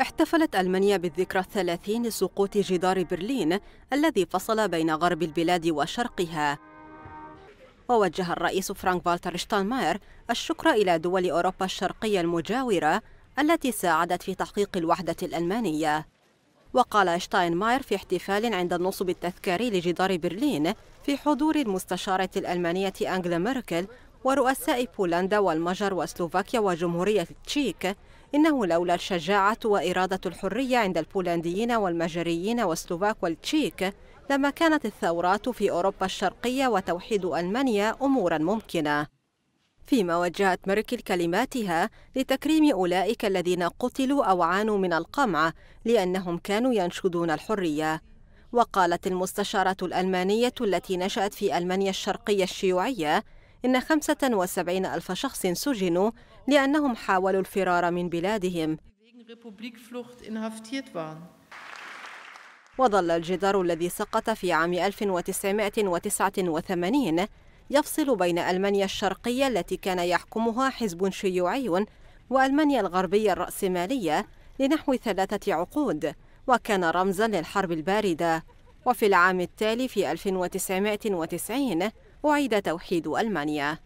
احتفلت ألمانيا بالذكرى الثلاثين لسقوط جدار برلين الذي فصل بين غرب البلاد وشرقها ووجه الرئيس فرانك فالتر شتاينماير الشكر إلى دول أوروبا الشرقية المجاورة التي ساعدت في تحقيق الوحدة الألمانية وقال شتاينماير في احتفال عند النصب التذكاري لجدار برلين في حضور المستشارة الألمانية أنجلا ميركل ورؤساء بولندا والمجر وسلوفاكيا وجمهورية التشيك إنه لولا الشجاعة وإرادة الحرية عند البولنديين والمجريين والسلوفاك والتشيك لما كانت الثورات في أوروبا الشرقية وتوحيد ألمانيا أمورا ممكنة فيما وجهت ميركل كلماتها لتكريم أولئك الذين قتلوا أو عانوا من القمع لأنهم كانوا ينشدون الحرية وقالت المستشارة الألمانية التي نشأت في ألمانيا الشرقية الشيوعية إن 75 ألف شخص سجنوا لأنهم حاولوا الفرار من بلادهم وظل الجدار الذي سقط في عام 1989 يفصل بين ألمانيا الشرقية التي كان يحكمها حزب شيوعي وألمانيا الغربية الرأسمالية لنحو ثلاثة عقود وكان رمزا للحرب الباردة وفي العام التالي في 1990 أعيد توحيد ألمانيا